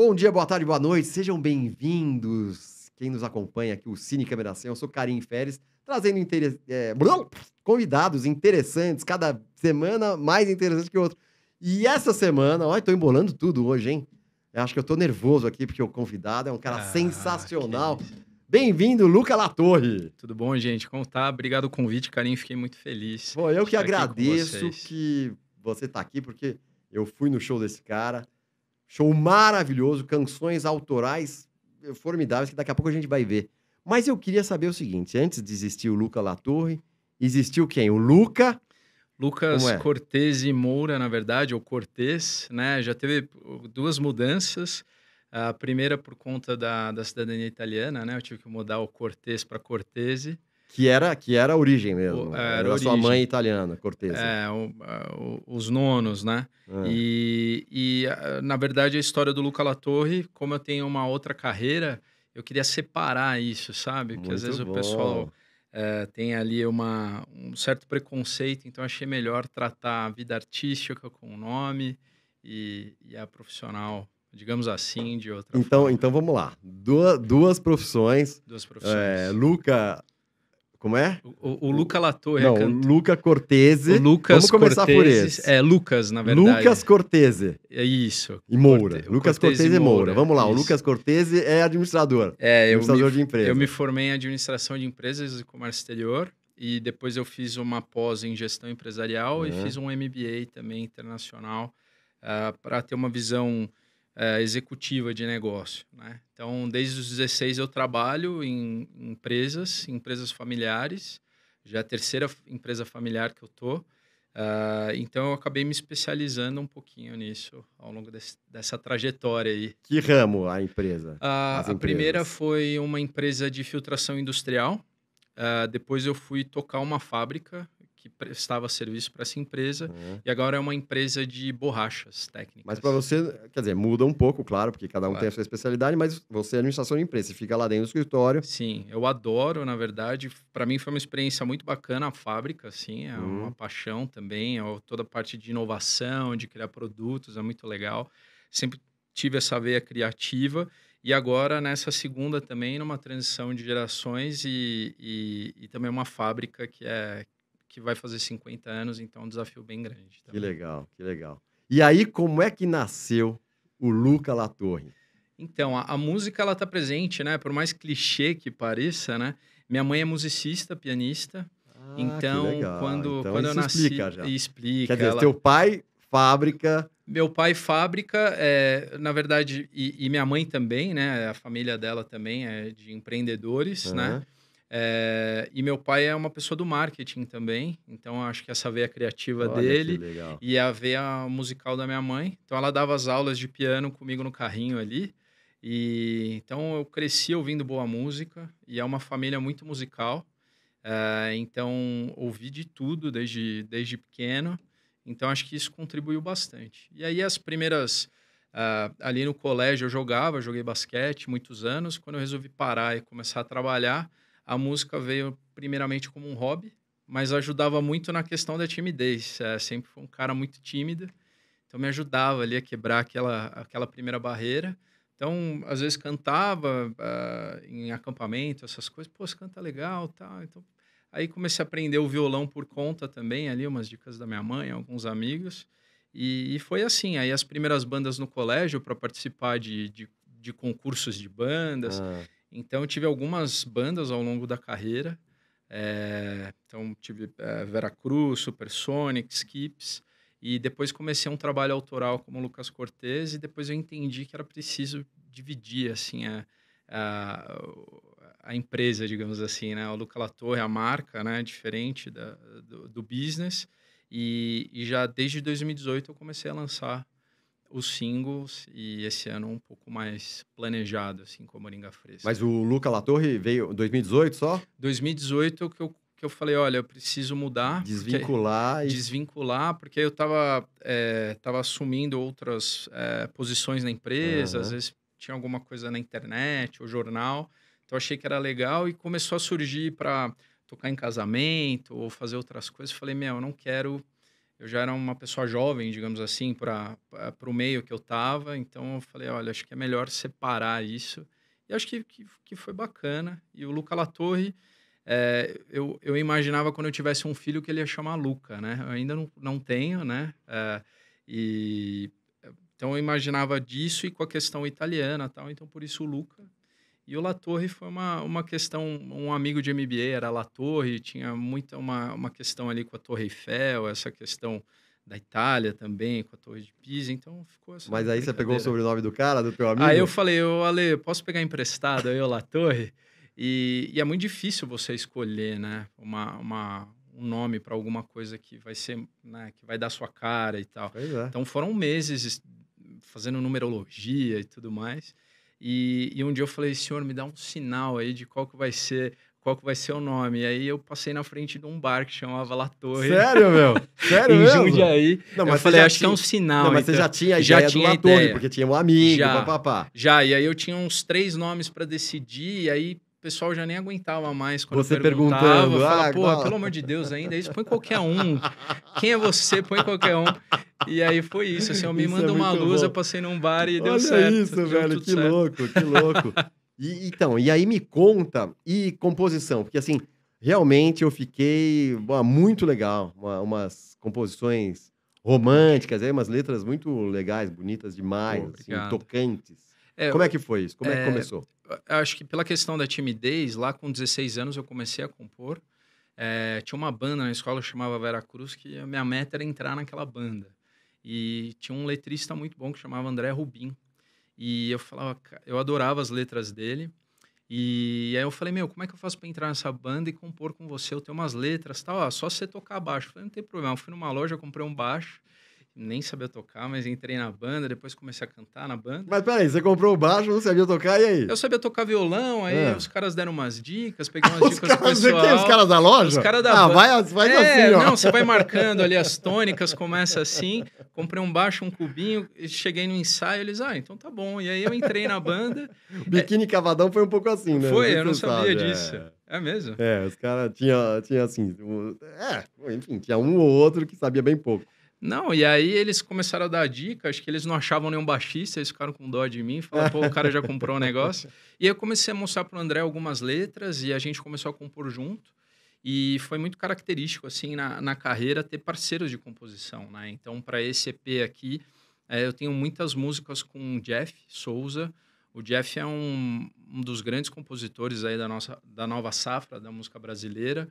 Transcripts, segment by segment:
Bom dia, boa tarde, boa noite, sejam bem-vindos. Quem nos acompanha aqui, o Cine Câmera eu sou Karim Feres, trazendo é... convidados interessantes, cada semana mais interessante que o outro. E essa semana, olha, tô embolando tudo hoje, hein? Eu acho que eu tô nervoso aqui, porque o convidado é um cara ah, sensacional. Que... Bem-vindo, Luca Latorre. Tudo bom, gente? Como tá? Obrigado o convite, Karim. Fiquei muito feliz. Bom, eu que agradeço que você tá aqui, porque eu fui no show desse cara. Show maravilhoso, canções autorais eh, formidáveis que daqui a pouco a gente vai ver. Mas eu queria saber o seguinte: antes de existir o Luca Latorre, existiu quem? O Luca. Lucas é? Cortez e Moura, na verdade, ou Cortez, né? Já teve uh, duas mudanças. A primeira por conta da, da cidadania italiana, né? Eu tive que mudar o Cortez para Cortese. Que era, que era a origem mesmo. O, é, era, era a sua mãe italiana, Cortese. É, o, é, o, os nonos, né? Ah. E, e, na verdade, a história do Luca Latorre, como eu tenho uma outra carreira, eu queria separar isso, sabe? Porque Muito às vezes bom. o pessoal é, tem ali uma, um certo preconceito, então achei melhor tratar a vida artística com o nome e, e a profissional digamos assim, de outra então, forma. Então vamos lá. Duas, duas profissões. Duas profissões. É, Luca como é? O, o Luca Latorre. Não, é Luca Cortese. O Lucas Vamos começar Cortese, por esse. É, Lucas, na verdade. Lucas Cortese. É isso. E Moura. Corte... Lucas Cortese, Cortese e Moura. Moura. Vamos lá, isso. o Lucas Cortese é administrador. É, administrador me, de empresas. Eu me formei em administração de empresas e comércio exterior. E depois eu fiz uma pós em gestão empresarial uhum. e fiz um MBA também internacional uh, ah, para ter uma visão é, executiva de negócio. Né? Então, desde os 16 eu trabalho em empresas, em empresas familiares, já é a terceira empresa familiar que eu estou. Uh, então eu acabei me especializando um pouquinho nisso ao longo desse, dessa trajetória aí. Que ramo a empresa? Uh, a empresas. primeira foi uma empresa de filtração industrial. Uh, depois eu fui tocar uma fábrica que prestava serviço para essa empresa uhum. e agora é uma empresa de borrachas técnicas. Mas para você, quer dizer, muda um pouco, claro, porque cada um claro. tem a sua especialidade, mas você é administração de empresa, você fica lá dentro do escritório. Sim, eu adoro, na verdade, para mim foi uma experiência muito bacana a fábrica, assim, é uhum. uma paixão também, é toda a parte de inovação, de criar produtos, é muito legal. Sempre tive essa veia criativa. E agora, nessa segunda também, numa transição de gerações e, e, e também uma fábrica que é, que vai fazer 50 anos, então é um desafio bem grande. Também. Que legal, que legal. E aí, como é que nasceu o Luca Latorre? Então, a, a música ela tá presente, né? Por mais clichê que pareça, né? Minha mãe é musicista, pianista. Ah, então, quando, então, quando eu nasci. Explica, já. explica. Quer dizer, ela... teu pai, fábrica. Meu pai, fábrica, é, na verdade, e, e, minha mãe também, né? A família dela também é de empreendedores, uhum. né? É, e meu pai é uma pessoa do marketing também, então acho que essa veia criativa Olha dele e a veia musical da minha mãe. Então ela dava as aulas de piano comigo no carrinho ali. E então eu cresci ouvindo boa música e é uma família muito musical. É, então ouvi de tudo desde, desde pequeno. Então acho que isso contribuiu bastante. E aí as primeiras Uh, ali no colégio eu jogava, joguei basquete muitos anos. Quando eu resolvi parar e começar a trabalhar, a música veio primeiramente como um hobby, mas ajudava muito na questão da timidez. É, sempre foi um cara muito tímido, então me ajudava ali a quebrar aquela, aquela primeira barreira. Então, às vezes cantava uh, em acampamento, essas coisas. Pô, você canta legal, tá. Então, aí comecei a aprender o violão por conta também, ali umas dicas da minha mãe, alguns amigos. E, e foi assim. Aí as primeiras bandas no colégio para participar de, de, de, concursos de bandas. Ah. Então eu tive algumas bandas ao longo da carreira. É, então tive é, Veracruz, Supersonics, Skips. E depois comecei um trabalho autoral como Lucas Cortez e depois eu entendi que era preciso dividir assim a, a, a empresa, digamos assim, né? O Luca Latorre, a marca, né? Diferente da, do, do business. E, e já desde 2018 eu comecei a lançar os singles e esse ano um pouco mais planejado, assim, com a Moringa Fresca. Mas o Luca Latorre veio em 2018 só? 2018 que eu, que eu falei, olha, eu preciso mudar. Desvincular. Porque, e... Desvincular, porque eu tava é, tava assumindo outras é, posições na empresa, uhum. às vezes tinha alguma coisa na internet, ou jornal, então achei que era legal e começou a surgir para tocar em casamento ou fazer outras coisas. Eu falei, meu, eu não quero eu já era uma pessoa jovem, digamos assim, para o meio que eu estava. Então eu falei, olha, acho que é melhor separar isso. E acho que, que, que foi bacana. E o Luca Latorre, é, eu, eu imaginava quando eu tivesse um filho que ele ia chamar Luca, né? Eu ainda não, não tenho, né? É, e, então eu imaginava disso e com a questão italiana tal. Então por isso o Luca. E o Latorre foi uma, uma questão, um amigo de MBA era Latorre, tinha muita uma, uma questão ali com a Torre Eiffel, essa questão da Itália também, com a Torre de Pisa, então ficou assim. Mas aí você pegou o sobrenome do cara, do teu amigo? Aí eu falei, eu, Ale, posso pegar emprestado aí o Latorre? E, e é muito difícil você escolher, né, uma, uma, um nome para alguma coisa que vai ser, né, que vai dar sua cara e tal. É. Então foram meses fazendo numerologia e tudo mais. E, e um dia eu falei, senhor, me dá um sinal aí de qual que vai ser qual que vai ser o nome. E aí eu passei na frente de um bar que chamava La Torre. Sério, meu? Sério em mesmo? Jundiaí. Não, mas eu falei, acho tinha... que é um sinal. Não, mas então. você já tinha a já tinha do La Torre, porque tinha um amigo, já, papapá. Já, e aí eu tinha uns três nomes para decidir, e aí pessoal já nem aguentava mais quando você eu perguntava. Perguntando, eu falava, ah, porra, não. pelo amor de Deus, ainda é isso põe qualquer um. Quem é você? Põe qualquer um. E aí foi isso, assim, é eu me manda é uma luz, bom. eu passei num bar e Olha deu certo. Olha isso, velho, que certo. louco, que louco. E, então, e aí me conta, e composição, porque assim, realmente eu fiquei muito legal, uma, umas composições românticas, aí, umas letras muito legais, bonitas demais, assim, tocantes. É, Como é que foi isso? Como é, é que começou? Acho que pela questão da timidez, lá com 16 anos eu comecei a compor. É, tinha uma banda na escola chamava Vera Cruz, que a minha meta era entrar naquela banda. E tinha um letrista muito bom que chamava André Rubim. E eu falava, eu adorava as letras dele. E aí eu falei, meu, como é que eu faço para entrar nessa banda e compor com você? Eu tenho umas letras, tal, só você tocar baixo. Eu falei, não tem problema. Eu fui numa loja, comprei um baixo nem sabia tocar, mas entrei na banda, depois comecei a cantar na banda. Mas peraí, você comprou o baixo, não sabia tocar, e aí? Eu sabia tocar violão, aí é. os caras deram umas dicas, peguei umas ah, dicas caras, os caras da loja? Os caras da ah, vai, vai é, assim, ó. Não, você vai marcando ali as tônicas, começa assim, comprei um baixo, um cubinho, cheguei no ensaio, eles, ah, então tá bom. E aí eu entrei na banda. Biquíni é... Cavadão foi um pouco assim, né? Foi, eu não sabia sabe, é. disso. É. É mesmo? É, os caras tinham tinha assim. é, enfim, tinha um ou outro que sabia bem pouco. Não, e aí eles começaram a dar dica, acho que eles não achavam nenhum baixista, eles ficaram com dó de mim, falaram, pô, o cara já comprou um negócio. E eu comecei a mostrar pro André algumas letras e a gente começou a compor junto. E foi muito característico, assim, na, na carreira ter parceiros de composição, né? Então, para esse EP aqui, é, eu tenho muitas músicas com o Jeff Souza. O Jeff é um, um dos grandes compositores aí da, nossa, da nova safra da música brasileira.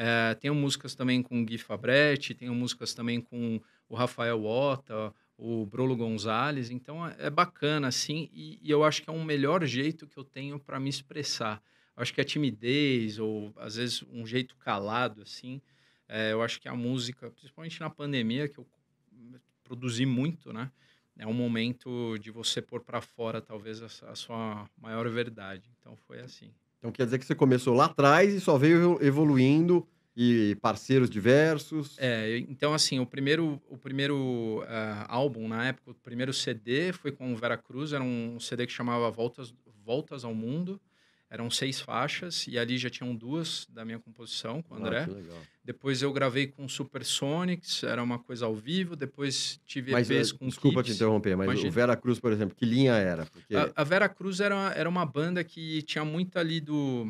É, tenho músicas também com o Gui Fabretti, tenho músicas também com o Rafael Otta, o Brolo Gonzalez. Então é, é bacana, assim, e, e eu acho que é um melhor jeito que eu tenho para me expressar. Acho que a timidez, ou às vezes um jeito calado, assim, é, eu acho que a música, principalmente na pandemia, que eu produzi muito, né? É um momento de você pôr para fora, talvez, a, a sua maior verdade. Então foi assim. Então quer dizer que você começou lá atrás e só veio evoluindo e parceiros diversos. É, então assim, o primeiro, o primeiro uh, álbum na época, o primeiro CD foi com o Vera Cruz, era um CD que chamava Voltas, Voltas ao Mundo. Eram seis faixas e ali já tinham duas da minha composição com o ah, André. Ah, Depois eu gravei com Supersonics, era uma coisa ao vivo. Depois tive mas, EPs eh, com Desculpa Kids. te interromper, mas Imagina. o Vera Cruz, por exemplo, que linha era? Porque... A, a Vera Cruz era, era uma banda que tinha muito ali do...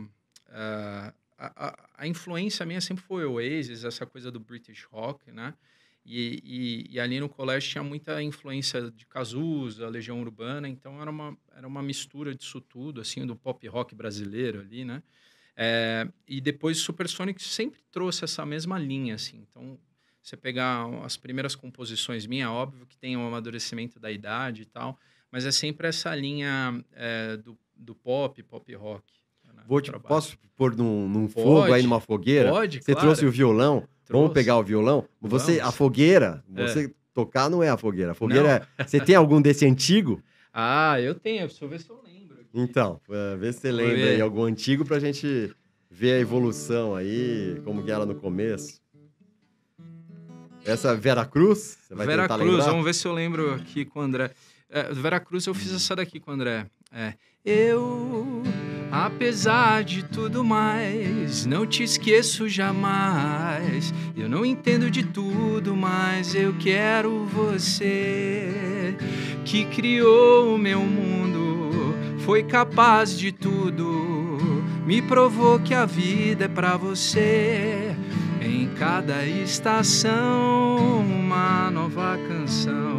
Uh, a, a, a, influência minha sempre foi o Oasis, essa coisa do British Rock, né? E, e, e, ali no colégio tinha muita influência de Cazuza, Legião Urbana, então era uma, era uma mistura disso tudo, assim, do pop rock brasileiro ali, né? É, e depois o Supersonic sempre trouxe essa mesma linha, assim. Então, você pegar as primeiras composições minha, óbvio que tem o um amadurecimento da idade e tal, mas é sempre essa linha é, do, do pop, pop rock. Né? Vou te, posso pôr num, num fogo aí, numa fogueira? Pode, Você claro. trouxe o violão. Vamos pegar o violão? Você, Vamos. a fogueira, é. você é. tocar não é a fogueira. A fogueira é... Você tem algum desse antigo? Ah, eu tenho. Deixa eu ver se eu lembro. Aqui. Então, é, vê se você lembra aí algum antigo pra gente ver a evolução aí, como que era no começo. Essa Vera Cruz? Você vai Vera Cruz, lembrar? vamos ver se eu lembro aqui com o André. É, Vera Cruz eu fiz essa daqui com o André. É, eu Apesar de tudo mais, não te esqueço jamais. Eu não entendo de tudo, mas eu quero você que criou o meu mundo, foi capaz de tudo. Me provou que a vida é para você. Em cada estação, uma nova canção.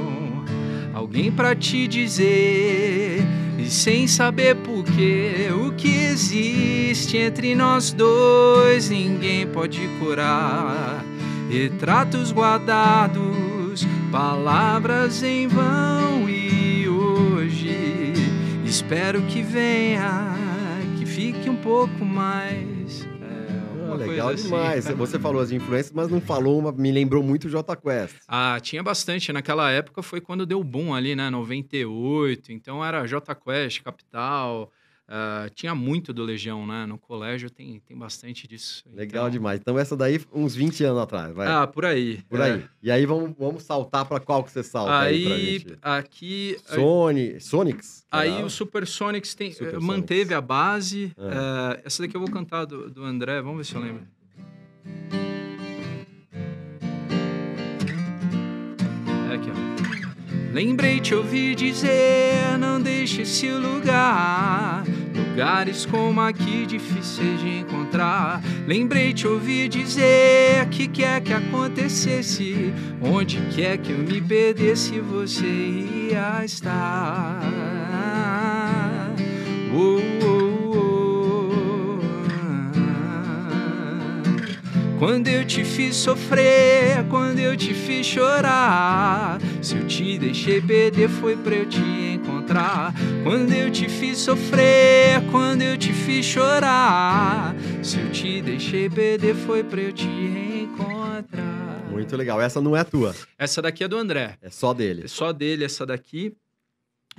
Alguém para te dizer e sem saber porquê. O que existe entre nós dois ninguém pode curar. Retratos guardados, palavras em vão. E hoje espero que venha, que fique um pouco mais legal assim. demais. Você falou as influências, mas não falou uma. Me lembrou muito o Jota Quest. Ah, tinha bastante. Naquela época foi quando deu boom ali, né? 98. Então era Jota Quest, Capital. Uh, tinha muito do Legião, né? No colégio tem, tem bastante disso. Legal então... demais. Então essa daí, uns 20 anos atrás, vai. Ah, por aí. Por é. aí. E aí vamos, vamos saltar para qual que você salta aí, aí aqui... Sony, Sonics? Aí era? o Super Sonics tem, eh, Super manteve Sonics. a base. Uh, essa daqui eu vou cantar do, do André, vamos ver se eu lembro. É aqui, ó. Lembrei te ouvir dizer, não deixe esse lugar lugares como aqui difíceis de encontrar. Lembrei te ouvir dizer que quer que acontecesse, onde quer que eu me perdesse, você ia estar. Quando eu te fiz sofrer, quando eu te fiz chorar, se eu te deixei perder foi pra eu te encontrar. Quando eu te fiz sofrer, quando eu te fiz chorar. Se eu te deixei perder, foi pra eu te encontrar. Muito legal. Essa não é tua. Essa daqui é do André. É só dele. É só dele, essa daqui.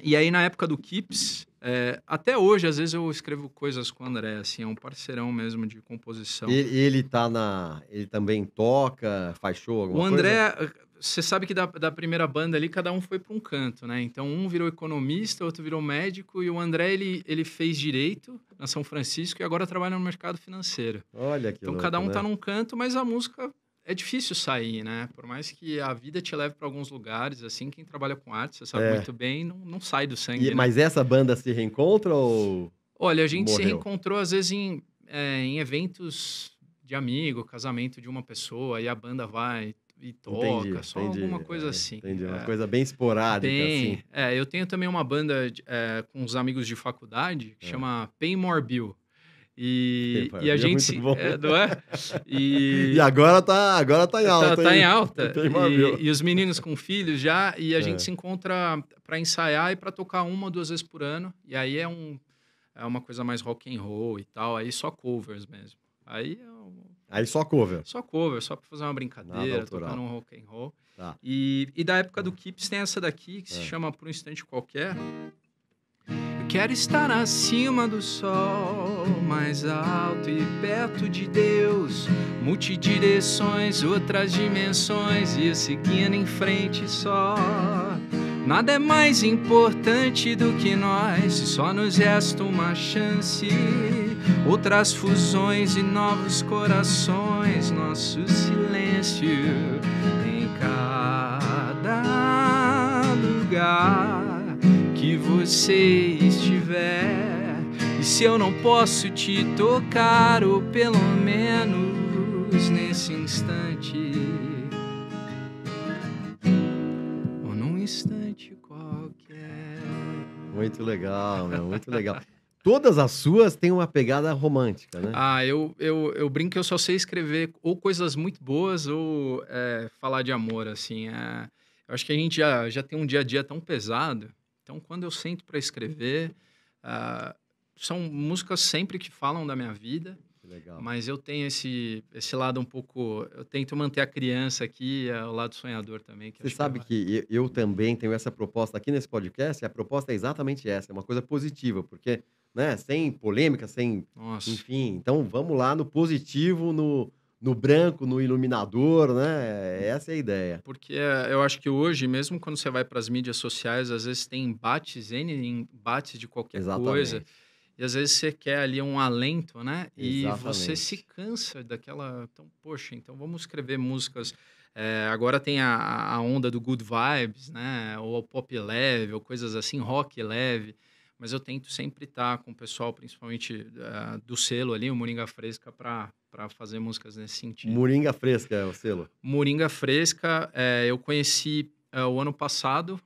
E aí, na época do Kips, é, até hoje, às vezes, eu escrevo coisas com o André, assim, é um parceirão mesmo de composição. Ele, ele tá na. Ele também toca, faz show, alguma coisa? O André. Coisa? você sabe que da, da primeira banda ali, cada um foi para um canto, né? Então, um virou economista, outro virou médico, e o André, ele, ele fez direito na São Francisco e agora trabalha no mercado financeiro. Olha que Então, louco, cada um tá né? tá num canto, mas a música é difícil sair, né? Por mais que a vida te leve para alguns lugares, assim, quem trabalha com arte, você sabe é. muito bem, não, não sai do sangue. E, né? Mas essa banda se reencontra ou. Olha, a gente Morreu. se reencontrou, às vezes, em, é, em eventos de amigo, casamento de uma pessoa, e a banda vai, e toca, entendi, só entendi, alguma é, coisa é, assim. Entendi, uma é. coisa bem esporádica, bem, assim. É, eu tenho também uma banda é, com uns amigos de faculdade que é. chama Paymore Bill. E, e a gente. É, não é? E, e, agora, tá, agora tá em tá, alta. Tá, tá em alta. E, e, os meninos com filhos já. E a é. gente se encontra para ensaiar e para tocar uma ou duas vezes por ano. E aí é, um, é uma coisa mais rock and roll e tal. Aí só covers mesmo. Aí é um, Aí só cover. Só cover, só pra fazer uma brincadeira, tocando um rock and roll. Tá. E, e da época do tá. Kips tem essa daqui que é. se chama Por um Instante Qualquer. Eu quero estar acima do sol, mais alto e perto de Deus. Multidireções, outras dimensões, e seguindo em frente só. Nada é mais importante do que nós, só nos resta uma chance. Outras fusões e novos corações, nosso silêncio em cada lugar que você estiver. E se eu não posso te tocar, ou pelo menos nesse instante, ou num instante. Muito legal, meu, muito legal. Todas as suas têm uma pegada romântica, né? Ah, eu, eu, eu brinco que eu só sei escrever ou coisas muito boas ou é, falar de amor, assim. É, eu acho que a gente já, já tem um dia a dia tão pesado. Então, quando eu sento para escrever, uh, são músicas sempre que falam da minha vida. Legal. Mas eu tenho esse, esse lado um pouco. Eu tento manter a criança aqui é o lado sonhador também. Você sabe que, que eu, é eu, também tenho essa proposta aqui nesse podcast. E a proposta é exatamente essa: é uma coisa positiva, porque, né, sem polêmica, sem. Nossa. Enfim, então vamos lá no positivo, no, no branco, no iluminador, né? Essa é a ideia. Porque é, eu acho que hoje, mesmo quando você vai para as mídias sociais, às vezes tem embates, N embates de qualquer Exatamente. coisa. E às vezes você quer ali um alento, né? E você se cansa daquela. Então, poxa, então vamos escrever músicas. É, agora tem a, a, onda do good vibes, né? Ou pop leve, ou coisas assim, rock leve. Mas eu tento sempre estar com o pessoal, principalmente uh, do selo ali, o Moringa Fresca, para fazer músicas nesse sentido. Moringa Fresca é o selo? Moringa Fresca, é, eu conheci uh, o ano passado,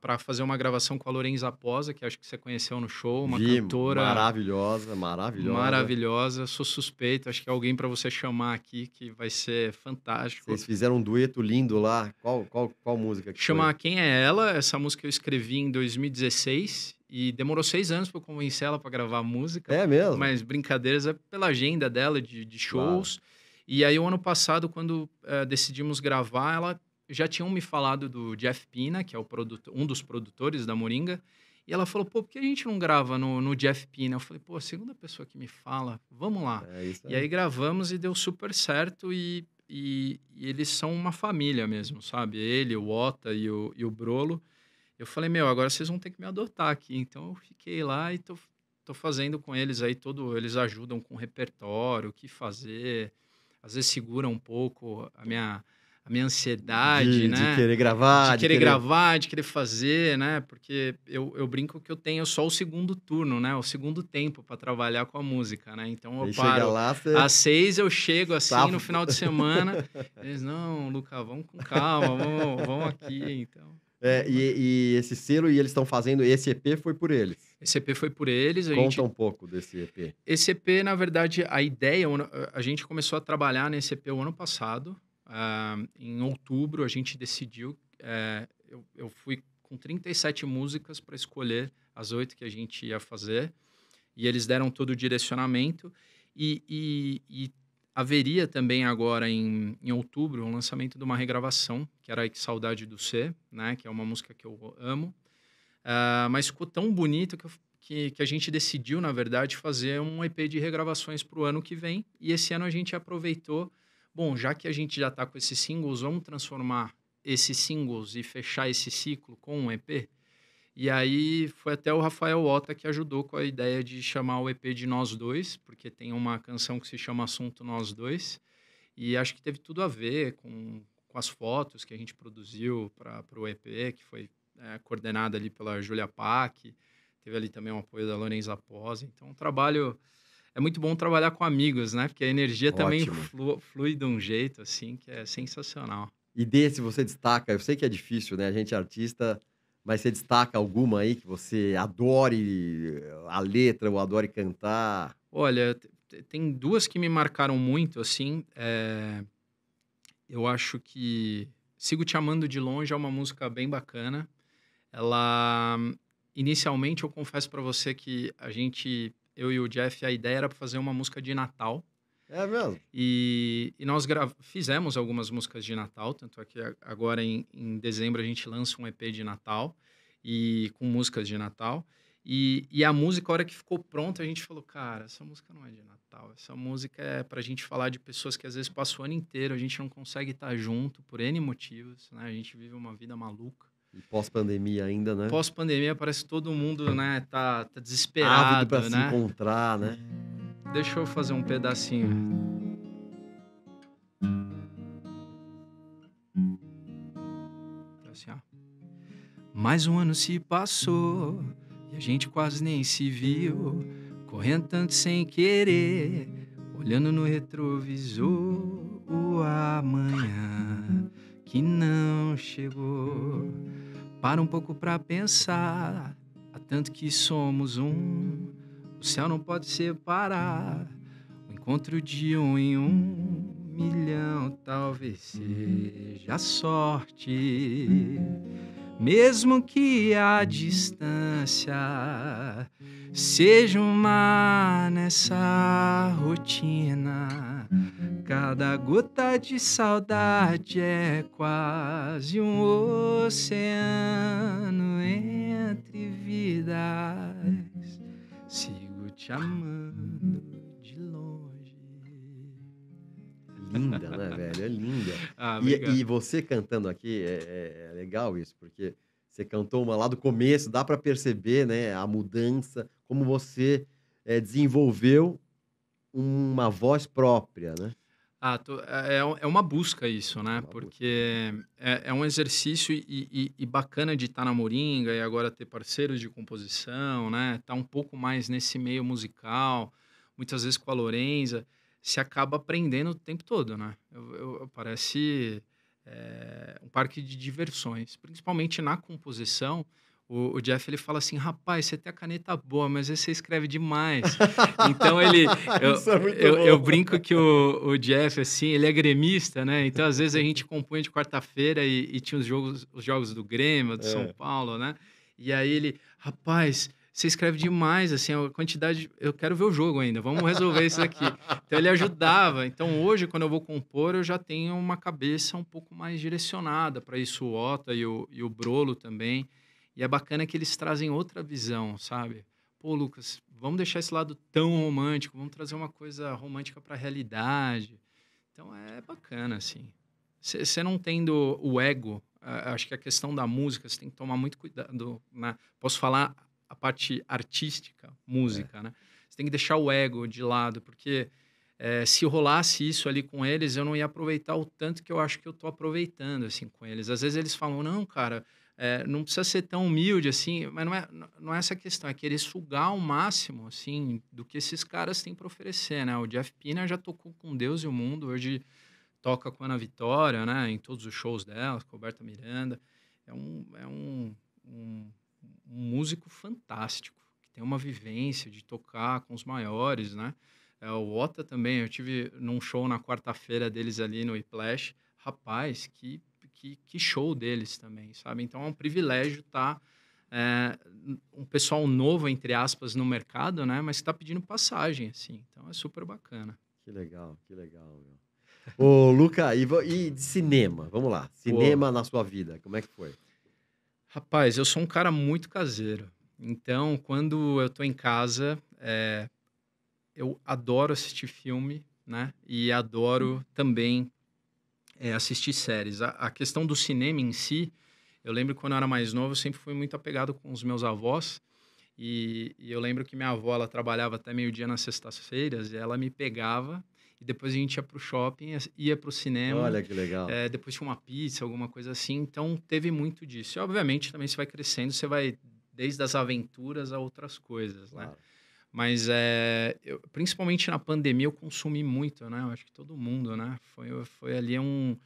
para fazer uma gravação com a Lorenza Posa, que acho que você conheceu no show, uma Vi, cantora maravilhosa, maravilhosa. Maravilhosa, sou suspeito, acho que é alguém para você chamar aqui que vai ser fantástico. Vocês fizeram um dueto lindo lá. Qual qual qual música que foi? Quem é ela? Essa música eu escrevi em 2016 e demorou seis anos para convencer ela para gravar música. É mesmo? Mas brincadeiras, é pela agenda dela de, de shows. Claro. E aí, o ano passado, quando eh, decidimos gravar, ela já tinham me falado do Jeff Pina, que é o produtor, um dos produtores da Moringa, e ela falou, pô, por que a gente não grava no, no Jeff Pina? Eu falei, pô, a segunda pessoa que me fala, vamos lá. É aí. E aí gravamos e deu super certo e, e, e, eles são uma família mesmo, sabe? Ele, o Ota e o, e o Brolo. Eu falei, meu, agora vocês vão ter que me adotar aqui. Então eu fiquei lá e tô, tô fazendo com eles aí todo... Eles ajudam com o repertório, o que fazer. Às vezes seguram um pouco a minha a minha ansiedade, de, né? De querer gravar. De querer, querer, gravar, de querer fazer, né? Porque eu, eu brinco que eu tenho só o segundo turno, né? O segundo tempo para trabalhar com a música, né? Então eu Aí paro. Lá, você... Às seis eu chego assim tá. no final de semana. Eles, não, Luca, vamos com calma, vamos, vamos aqui, então. É, e, e, esse selo e eles estão fazendo esse EP foi por eles. Esse EP foi por eles. Conta gente... um pouco desse EP. Esse EP, na verdade, a ideia, a gente começou a trabalhar nesse EP o ano passado uh, em outubro a gente decidiu, uh, eu, eu, fui com 37 músicas para escolher as oito que a gente ia fazer, e eles deram todo o direcionamento, e, e, e haveria também agora em, em outubro o um lançamento de uma regravação, que era Que Saudade do ser né, que é uma música que eu amo, uh, mas ficou tão bonito que eu que, que, a gente decidiu, na verdade, fazer um EP de regravações para o ano que vem. E esse ano a gente aproveitou bom, já que a gente já está com esses singles, vamos transformar esses singles e fechar esse ciclo com um EP? E aí foi até o Rafael Ota que ajudou com a ideia de chamar o EP de Nós Dois, porque tem uma canção que se chama Assunto Nós Dois, e acho que teve tudo a ver com, com as fotos que a gente produziu para o EP, que foi é, coordenada ali pela Julia Pack, teve ali também o apoio da Lorenza Pós, então um trabalho é muito bom trabalhar com amigos, né? Porque a energia Ótimo. também flui, flui de um jeito, assim, que é sensacional. E desse você destaca, eu sei que é difícil, né? A gente é artista, mas você destaca alguma aí que você adore eh, a letra ou adore cantar? Olha, tem duas que me marcaram muito, assim. É... Eu acho que Sigo Te Amando de Longe é uma música bem bacana. Ela. Inicialmente, eu confesso para você que a gente eu e o Jeff, a ideia era fazer uma música de Natal. É mesmo? E, e nós fizemos algumas músicas de Natal, tanto é que agora em, em dezembro a gente lança um EP de Natal, e com músicas de Natal. E, e, a música, a hora que ficou pronta, a gente falou, cara, essa música não é de Natal. Essa música é pra gente falar de pessoas que às vezes passam o ano inteiro, a gente não consegue estar junto por N motivos, né? A gente vive uma vida maluca. E pós-pandemia ainda, né? Pós-pandemia parece que todo mundo, né, tá, tá desesperado, Ávido pra né? se encontrar, né? Deixa eu fazer um pedacinho. Assim, ó. Mais um ano se passou e a gente quase nem se viu, correndo tanto sem querer, olhando no retrovisor o amanhã que não chegou. Para um pouco para pensar, há tanto que somos um. O céu não pode separar o encontro de um em um milhão talvez seja sorte, mesmo que a distância seja uma nessa rotina Cada gota de saudade é quase um oceano entre vidas. Sigo te amando de longe. Linda, né, velho? É linda. Ah, e, e, você cantando aqui, é, é, é legal isso, porque você cantou uma lá do começo, dá para perceber, né, a mudança, como você é, desenvolveu uma voz própria, né? Ah, tô, é, é, é uma busca isso, né? É uma Porque é, é, um exercício e, e, e bacana de estar tá na Moringa e agora ter parceiros de composição, né? Tá um pouco mais nesse meio musical, muitas vezes com a Lorenza, se acaba aprendendo o tempo todo, né? Eu, eu parece é, um parque de diversões, principalmente na composição o, o, Jeff ele fala assim: rapaz, você tem a caneta boa, mas você escreve demais. então ele. Eu, é eu, eu, brinco que o, o, Jeff, assim, ele é gremista, né? Então, às vezes, a gente compunha de quarta-feira e, e, tinha os jogos, os jogos do Grêmio, do é. São Paulo, né? E aí ele, rapaz. Você escreve demais, assim, a quantidade. Eu quero ver o jogo ainda, vamos resolver isso aqui. Então ele ajudava. Então hoje, quando eu vou compor, eu já tenho uma cabeça um pouco mais direcionada para isso, o Ota e o, e o Brolo também. E é bacana que eles trazem outra visão, sabe? Pô, Lucas, vamos deixar esse lado tão romântico, vamos trazer uma coisa romântica para a realidade. Então é bacana, assim. Você não tendo o ego, acho que a questão da música, você tem que tomar muito cuidado. posso falar a parte artística, música, é. né? Você tem que deixar o ego de lado, porque é, se rolasse isso ali com eles, eu não ia aproveitar o tanto que eu acho que eu tô aproveitando, assim, com eles. Às vezes eles falam, não, cara, é, não precisa ser tão humilde assim, mas não é, não é essa questão, é querer sugar ao máximo, assim, do que esses caras têm para oferecer, né? O Jeff Pina já tocou com Deus e o Mundo, hoje toca com a Ana Vitória, né? Em todos os shows dela, Roberta Miranda. É um, é um, um, um músico fantástico, que tem uma vivência de tocar com os maiores, né? É, o Ota também, eu tive num show na quarta-feira deles ali no Iplash, rapaz, que que, que show deles também, sabe? Então é um privilégio estar. Tá, é, um pessoal novo, entre aspas, no mercado, né? Mas está pedindo passagem, assim. Então é super bacana. Que legal, que legal, meu. Ô, Luca, e, e, de cinema? Vamos lá. Cinema Pô. na sua vida, como é que foi? Rapaz, eu sou um cara muito caseiro. Então, quando eu tô em casa, é, eu adoro assistir filme, né? E adoro também é, assistir séries. A, a, questão do cinema em si, eu lembro que quando eu era mais novo, eu sempre fui muito apegado com os meus avós. E, e eu lembro que minha avó ela trabalhava até meio-dia nas sextas-feiras e ela me pegava e depois a gente ia pro shopping, ia pro cinema. Olha que legal. É, depois tinha uma pizza, alguma coisa assim. Então teve muito disso. E obviamente também você vai crescendo, você vai desde as aventuras a outras coisas, né? Claro. Mas é, eu, principalmente na pandemia eu consumi muito, né? Eu acho que todo mundo, né? Foi, foi ali um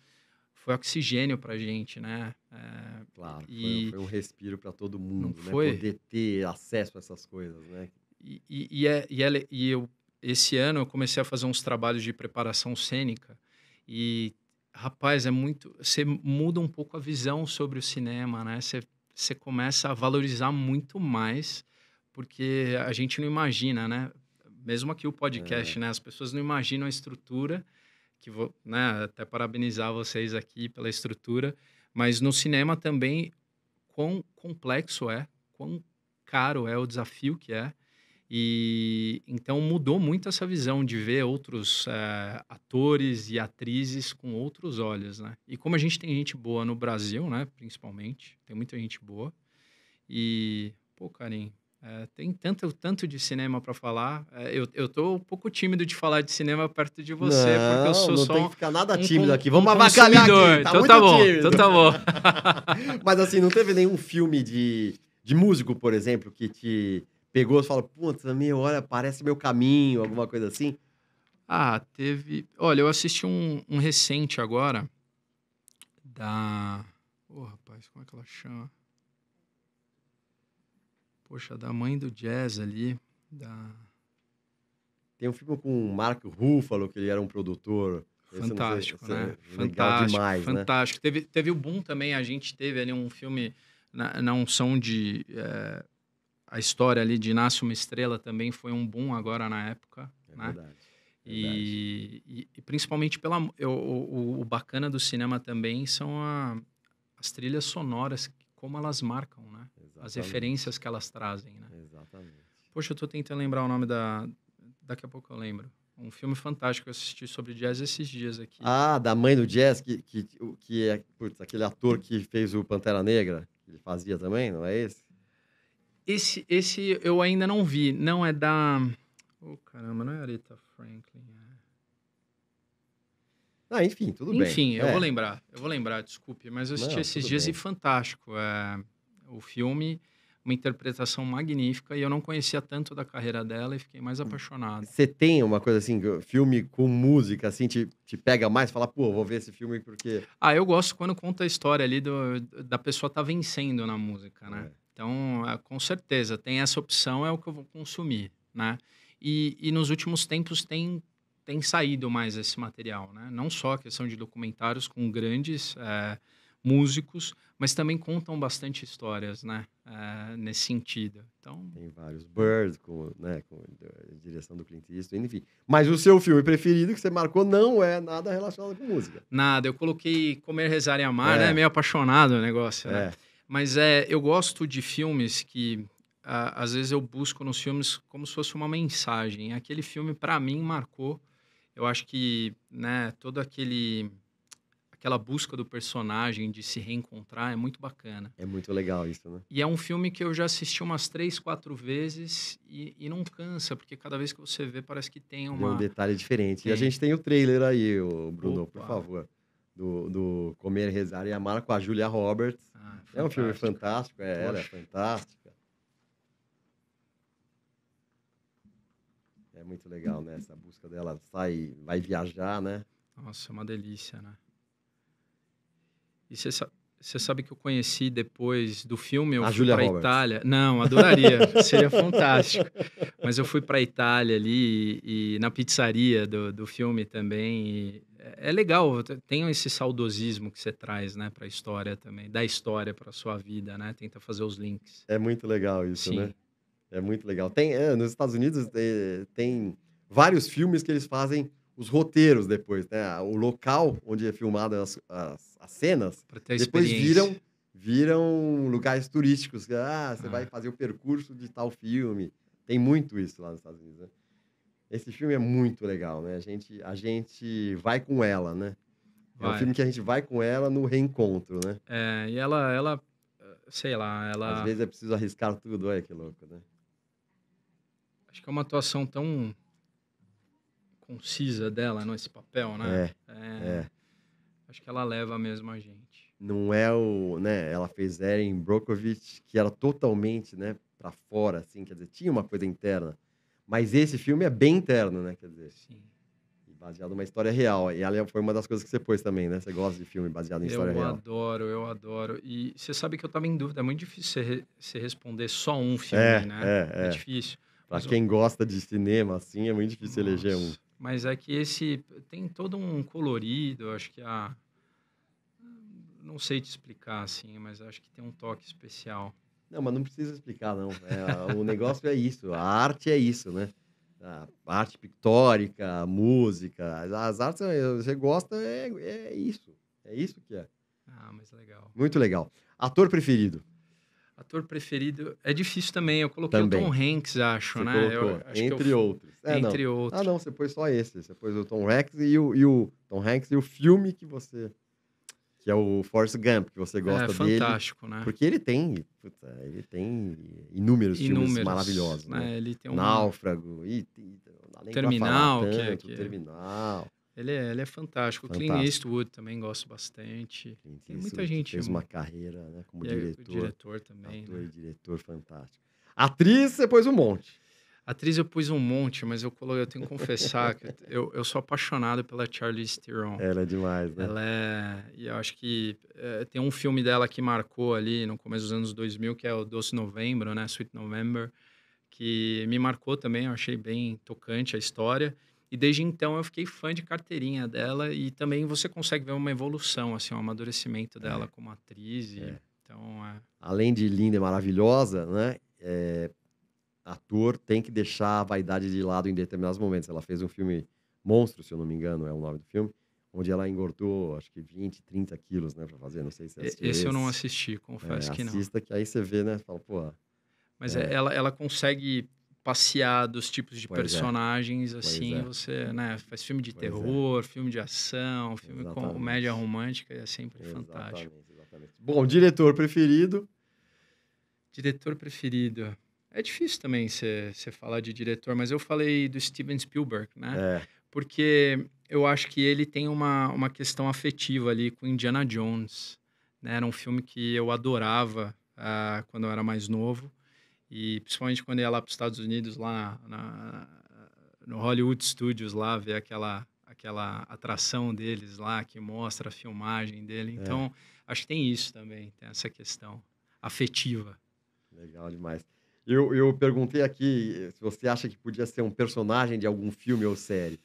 foi oxigênio pra gente, né? É, claro, e, foi, foi, um respiro para todo mundo, né? Foi. Poder ter acesso a essas coisas, né? E, e, e, é, e, é e eu, esse ano eu comecei a fazer uns trabalhos de preparação cênica e, rapaz, é muito... Você muda um pouco a visão sobre o cinema, né? Você, você começa a valorizar muito mais porque a gente não imagina, né? Mesmo aqui o podcast, é. né? As pessoas não imaginam a estrutura, que vou né? até parabenizar vocês aqui pela estrutura, mas no cinema também quão complexo é, quão caro é o desafio que é. E então mudou muito essa visão de ver outros é, atores e atrizes com outros olhos, né? E como a gente tem gente boa no Brasil, né? Principalmente, tem muita gente boa. E, pô, Karim, é, tem tanto, tanto de cinema para falar. É, eu, eu tô um pouco tímido de falar de cinema perto de você, não, porque eu sou não só. Não tem que ficar nada tímido um, aqui. Vamos um avacalhar aqui. Tá então, tá bom, tímido. então tá bom. Mas assim, não teve nenhum filme de, de músico, por exemplo, que te pegou e falou: putz, minha olha, parece meu caminho, alguma coisa assim? Ah, teve. Olha, eu assisti um, um recente agora. Da. Ô, oh, rapaz, como é que ela chama? poxa, da mãe do jazz ali, da... Tem um filme com o Mark Ruffalo, que ele era um produtor. Fantástico, sei, é né? né? Fantástico, demais, fantástico. Né? Teve, teve o boom também, a gente teve ali um filme na, na unção de... É, a história ali de Nasce Uma Estrela também foi um boom agora na época, é né? Verdade. E, e, e, principalmente pela eu, o, o, bacana do cinema também são a, as trilhas sonoras como elas marcam né as referências que elas trazem, né? Exatamente. Poxa, eu tô tentando lembrar o nome da. Daqui a pouco eu lembro. Um filme fantástico que eu assisti sobre jazz esses dias aqui. Ah, da mãe do jazz, que, que, que é putz, aquele ator que fez o Pantera Negra, que ele fazia também, não é esse? Esse, esse eu ainda não vi. Não, é da. Oh, caramba, não é Aretha Franklin. É. Ah, enfim, tudo enfim, bem. Enfim, eu é. vou lembrar. Eu vou lembrar, desculpe. Mas eu assisti não, esses dias bem. e fantástico. É o filme, uma interpretação magnífica e eu não conhecia tanto da carreira dela e fiquei mais hum. apaixonado. Você tem uma coisa assim, filme com música, assim, te, te pega mais? Fala, pô, vou ver esse filme porque. Ah, eu gosto quando conta a história ali do, da pessoa tá vencendo na música, né? É. Então, é, com certeza, tem essa opção, é o que eu vou consumir, né? E, e nos últimos tempos tem tem saído mais esse material, né? Não só a questão de documentários com grandes é, músicos, mas também contam bastante histórias, né? Uh, nesse sentido. Então... Tem vários. Bird, com, né, com a direção do Clint Eastwood, enfim. Mas o seu filme preferido que você marcou não é nada relacionado com música. Nada. Eu coloquei Comer, Rezar e Amar, é. né? Meio apaixonado o negócio, né. é. né? Mas é, eu gosto de filmes que às vezes eu busco nos filmes como se fosse uma mensagem. Aquele filme, para mim, marcou. Eu acho que né, todo aquele aquela busca do personagem de se reencontrar é muito bacana. É muito legal isso, né? E é um filme que eu já assisti umas três, quatro vezes e, e não cansa, porque cada vez que você vê parece que tem uma... Tem um detalhe diferente. Tem... E a gente tem o trailer aí, Bruno, Opa. por favor. Do, do, Comer, Rezar e Amar com a Julia Roberts. Ah, é, é um filme fantástico, é, ela é fantástica. É muito legal, né? Essa busca dela sai, vai viajar, né? Nossa, é uma delícia, né? E você sabe. que eu conheci depois do filme, eu a fui para Itália. Não, adoraria, seria fantástico. Mas eu fui para Itália ali e, e, na pizzaria do, do filme também. É, é legal, tem esse saudosismo que você traz, né, para a história também, da história para sua vida, né? Tenta fazer os links. É muito legal isso, né? Sim. né? É muito legal. Tem é, nos Estados Unidos tem, eh, tem vários filmes que eles fazem os roteiros depois, né? O local onde é filmada as, as, as, cenas, depois viram viram lugares turísticos. Ah, você ah. vai fazer o percurso de tal filme. Tem muito isso lá nos Estados Unidos, né? Esse filme é muito legal, né? A gente, a gente vai com ela, né? Vai. É um filme que a gente vai com ela no reencontro, né? É, e ela, ela, eh, sei lá, ela... Às vezes é preciso arriscar tudo, olha que louco, né? Acho que é uma atuação tão concisa dela, nesse papel, né? É, é, é, Acho que ela leva mesmo a gente. Não é o, né? Ela fez Erin Brockovich que era totalmente, né, para fora, assim, quer dizer, tinha uma coisa interna, mas esse filme é bem interno, né? Quer dizer. Sim. Baseado numa história real. E ela foi uma das coisas que você pôs também, né? Você gosta de filme baseado em eu história real. Eu adoro, eu adoro. E você sabe que eu tava em dúvida. É muito difícil você, responder só um filme, é, né? É, é. é difícil. Pra quem eu... gosta de cinema, assim, é muito difícil Nossa. eleger um. Mas é que esse tem todo um colorido, acho que a não sei te explicar assim, mas acho que tem um toque especial. Não, mas não precisa explicar não. É, o negócio é isso, a arte é isso, né? A arte pictórica, a música, as, as artes eh, você gosta é, é isso, é isso que é. Ah, mas legal. Muito legal. Ator preferido? Ator preferido. É difícil também. Eu coloquei também. o Tom Hanks, acho, você né? Eu, acho entre eu... outros. É, entre não. outros. Ah, não, você pôs só esse. Você pôs o Tom Hanks e o, e o Tom Hanks e o filme que você. Que é o Force Gump, que você gosta é, dele é, fantástico, dele. né? Porque ele tem, puta, é, ele tem inúmeros, inúmeros filmes maravilhosos, né? né? Ele tem um... Náufrago, e, e, Terminal, é tanto, que, que... Terminal. Ele é, ele é fantástico. fantástico. Clint Eastwood também gosto bastante. Clint Tem muita gente. Fez uma carreira né, como diretor. Diretor também. Ator né? e diretor fantástico. Atriz, você pôs um monte. Atriz eu pus um monte, mas eu, colo... eu tenho que confessar que eu, eu sou apaixonado pela Charlize Theron. Ela é demais, né? Ela é... E eu acho que é, tem um filme dela que marcou ali no começo dos anos 2000, que é o Doce Novembro, né? Sweet November, que me marcou também, eu achei bem tocante a história. E desde então eu fiquei fã de carteirinha dela e também você consegue ver uma evolução, assim, um amadurecimento é. dela é. como atriz. E... É. Então, é... Além de linda e maravilhosa, né? É, ator tem que deixar a vaidade de lado em determinados momentos. Ela fez um filme Monstro, se eu não me engano, é o nome do filme onde ela engordou, acho que 20, 30 quilos, né, para fazer, não sei se esse, esse. eu não assisti, confesso é, que não. Assista que aí você vê, né, fala, pô. Mas é. ela, ela consegue passear dos tipos de pois é. personagens, é. assim, é. você né, faz filme de pois é. terror, é. filme de ação, filme exatamente. com média romântica, é sempre exatamente, fantástico. Exatamente. Bom, diretor preferido? Diretor preferido. É difícil também você falar de diretor, mas eu falei do Steven Spielberg, né? É. Porque eu acho que ele tem uma, uma questão afetiva ali com Indiana Jones. Né? Era um filme que eu adorava uh, quando eu era mais novo. E principalmente quando ia lá para os Estados Unidos, lá na, na, no Hollywood Studios, lá ver aquela, aquela atração deles lá, que mostra a filmagem dele. É. Então, é. acho que tem isso também, tem essa questão afetiva. Legal demais. Eu, eu perguntei aqui se você acha que podia ser um personagem de algum filme ou série.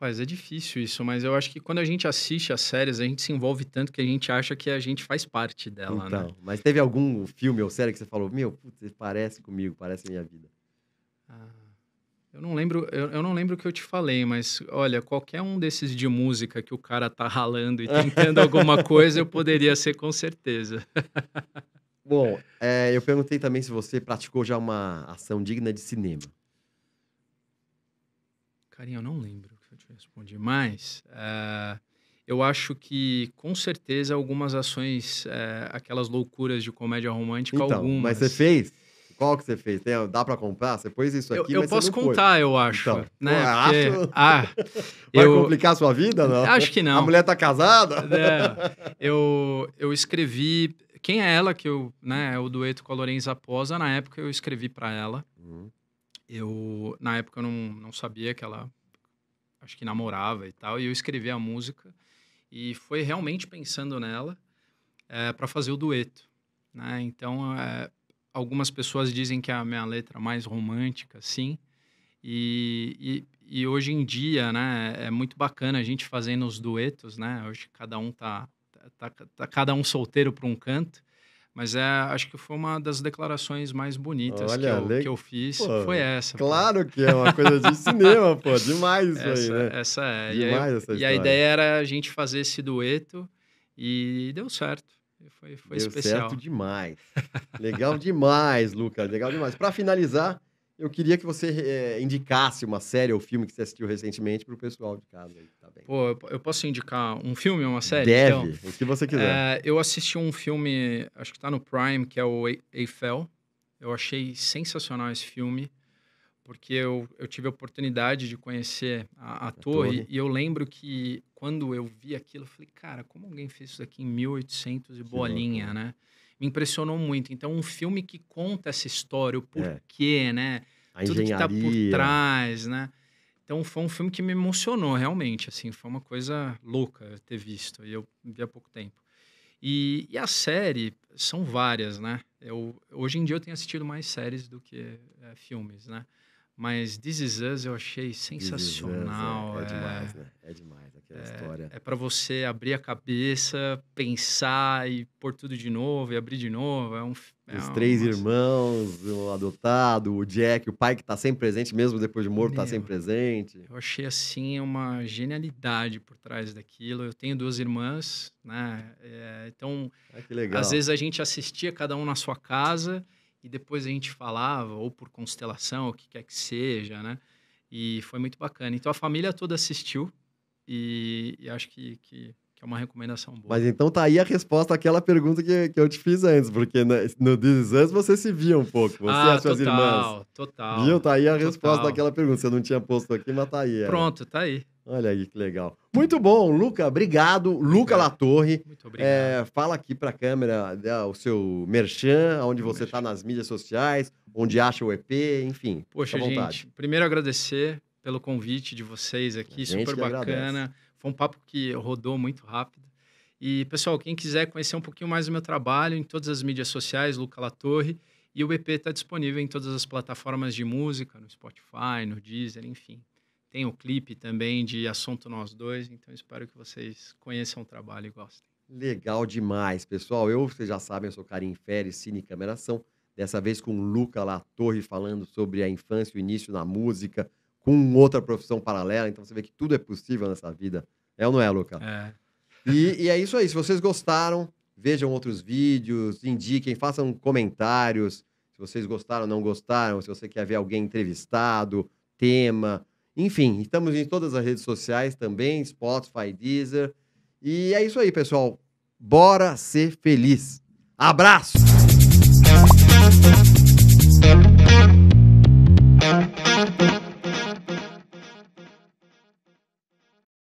Rapaz, é difícil isso, mas eu acho que quando a gente assiste as séries, a gente se envolve tanto que a gente acha que a gente faz parte dela, né? então, né? Mas teve algum filme ou série que você falou, meu, putz, parece comigo, parece minha vida? Ah, eu não lembro, eu, eu, não lembro o que eu te falei, mas olha, qualquer um desses de música que o cara tá ralando e tentando alguma coisa, eu poderia ser com certeza. Bom, é, eu perguntei também se você praticou já uma ação digna de cinema. Carinha, eu não lembro respondi mais. Uh, eu acho que, com certeza, algumas ações, uh, aquelas loucuras de comédia romântica, então, algumas. Mas você fez? Qual que você fez? Tem, dá para comprar? Você pôs isso aqui, Eu, eu posso contar, foi. eu acho. Então, né? Porque, acho... Ah, Vai eu... complicar a sua vida, não? Acho que não. A mulher tá casada? É, eu, eu escrevi... Quem é ela que eu... Né, é o dueto com a Lorenza Posa. Na época, eu escrevi para ela. Uhum. Eu, na época, eu não, não sabia que ela acho que namorava e tal, e eu escrevi a música e foi realmente pensando nela é, eh, para fazer o dueto. Né? Então, é, algumas pessoas dizem que é a minha letra mais romântica, sim, e, e, e, hoje em dia, né, é muito bacana a gente fazendo os duetos, né? Hoje cada um tá, tá, tá, tá cada um solteiro para um canto mas é, acho que foi uma das declarações mais bonitas Olha, que, eu, le... que eu fiz, pô, foi essa. Claro pô. que é uma coisa de cinema, pô, demais essa, isso aí, né? Essa é. Demais e, aí, essa e a ideia era a gente fazer esse dueto e deu certo. Foi, foi deu especial. certo demais. Legal demais, Lucas, legal demais. Para finalizar, eu queria que você é, indicasse uma série ou filme que você assistiu recentemente para o pessoal de casa. Aí, tá bem. Pô, eu posso indicar um filme ou uma série? Deve, então, o que você quiser. É, eu assisti um filme, acho que está no Prime, que é o Eiffel. Eu achei sensacional esse filme, porque eu, eu tive a oportunidade de conhecer a, a, a torre, torre, e eu lembro que quando eu vi aquilo, eu falei, cara, como alguém fez isso aqui em 1800 e bolinha, né? né? me impressionou muito. Então, um filme que conta essa história, o é. porquê, é. né? A Tudo tá engenharia. que está por trás, né? Então, foi um filme que me emocionou, realmente, assim. Foi uma coisa louca ter visto, e eu vi há pouco tempo. E, e a série, são várias, né? Eu, hoje em dia eu tenho assistido mais séries do que é, filmes, né? Mas This Is Us eu achei sensacional. Us, é, é, demais, é, né? É demais aquela é, história. É para você abrir a cabeça, pensar e pôr tudo de novo e abrir de novo. É um, é Os três irmãos, o adotado, o Jack, o pai que tá sempre presente, mesmo depois de morto, tá Meu, tá sempre presente. Eu achei, assim, uma genialidade por trás daquilo. Eu tenho duas irmãs, né? É, então, ah, às vezes a gente assistia cada um na sua casa e depois a gente falava, ou por constelação, o que quer que seja, né? E foi muito bacana. Então a família toda assistiu e, e acho que, que, que, é uma recomendação boa. Mas então tá aí a resposta àquela pergunta que, que eu te fiz antes, porque né, no This Us você se via um pouco, você ah, e as total, suas irmãs. Total, total. Viu? Tá aí a total. resposta àquela pergunta. Você não tinha posto aqui, mas tá aí. É. Pronto, tá aí. Olha aí que legal. Muito bom, Luca, obrigado. Luca Latorre. Muito obrigado. É, fala aqui para a câmera né, o seu merchan, onde você está nas mídias sociais, onde acha o EP, enfim. Poxa, gente, primeiro agradecer pelo convite de vocês aqui, super bacana. Agradece. Foi um papo que rodou muito rápido. E, pessoal, quem quiser conhecer um pouquinho mais do meu trabalho, em todas as mídias sociais, Luca Latorre. E o EP está disponível em todas as plataformas de música, no Spotify, no Deezer, enfim. Tem o clipe também de Assunto Nós Dois, então espero que vocês conheçam o trabalho e gostem. Legal demais, pessoal. Eu, vocês já sabem, eu sou Karim Feres, Cine Cameração. Dessa vez com o Luca Torre falando sobre a infância, o início na música, com outra profissão paralela. Então você vê que tudo é possível nessa vida. É ou não é, Luca? É. E, e é isso aí. Se vocês gostaram, vejam outros vídeos, indiquem, façam comentários. Se vocês gostaram ou não gostaram, se você quer ver alguém entrevistado, tema, enfim, estamos em todas as redes sociais também, Spotify, Deezer. E é isso aí, pessoal. Bora ser feliz. Abraço!